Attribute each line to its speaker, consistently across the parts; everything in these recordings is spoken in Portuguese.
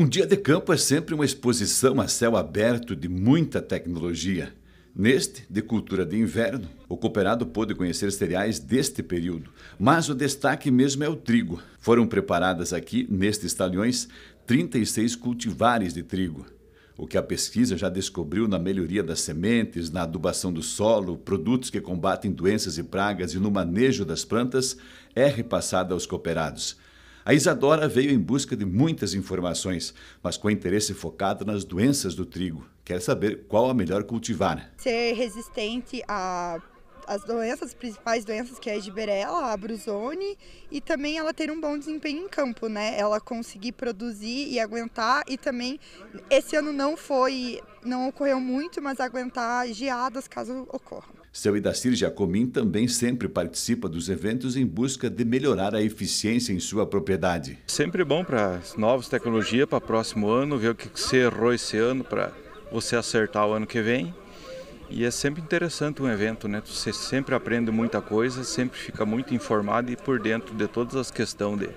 Speaker 1: Um dia de campo é sempre uma exposição a céu aberto de muita tecnologia. Neste, de cultura de inverno, o cooperado pôde conhecer cereais deste período, mas o destaque mesmo é o trigo. Foram preparadas aqui, nestes talhões, 36 cultivares de trigo. O que a pesquisa já descobriu na melhoria das sementes, na adubação do solo, produtos que combatem doenças e pragas e no manejo das plantas, é repassada aos cooperados a Isadora veio em busca de muitas informações, mas com interesse focado nas doenças do trigo. Quer saber qual a melhor cultivar.
Speaker 2: Ser resistente a as doenças, as principais doenças que é a giberela, a brusone e também ela ter um bom desempenho em campo, né? Ela conseguir produzir e aguentar e também esse ano não foi, não ocorreu muito, mas aguentar geadas caso ocorra.
Speaker 1: Seu Idacir Jacomin também sempre participa dos eventos
Speaker 3: em busca de melhorar a eficiência em sua propriedade. Sempre bom para novas tecnologias para o próximo ano, ver o que você errou esse ano para você acertar o ano que vem. E é sempre interessante um evento, né? Você sempre aprende muita coisa, sempre fica muito informado e por dentro de todas as questões de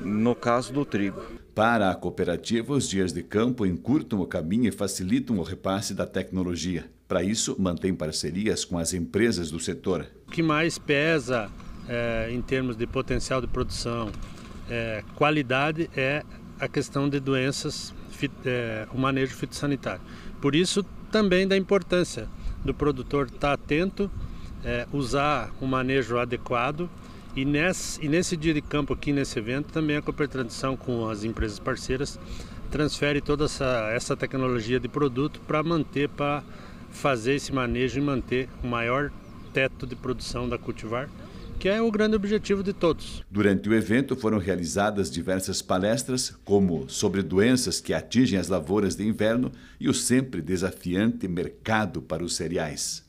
Speaker 3: no caso do trigo.
Speaker 1: Para a cooperativa, os dias de campo encurtam o caminho e facilitam o repasse da tecnologia. Para isso, mantém parcerias com as empresas do setor.
Speaker 4: O que mais pesa é, em termos de potencial de produção, é, qualidade, é a questão de doenças, fit, é, eh, o manejo fitossanitário. Por isso, também da importância do produtor estar tá atento, é, usar o um manejo adequado. E nesse, e nesse dia de campo aqui, nesse evento, também a Coopertradição com as empresas parceiras transfere toda essa, essa tecnologia de produto para manter, para fazer esse manejo e manter o maior teto de produção da cultivar
Speaker 1: que é o grande objetivo de todos. Durante o evento foram realizadas diversas palestras, como sobre doenças que atingem as lavouras de inverno e o sempre desafiante mercado para os cereais.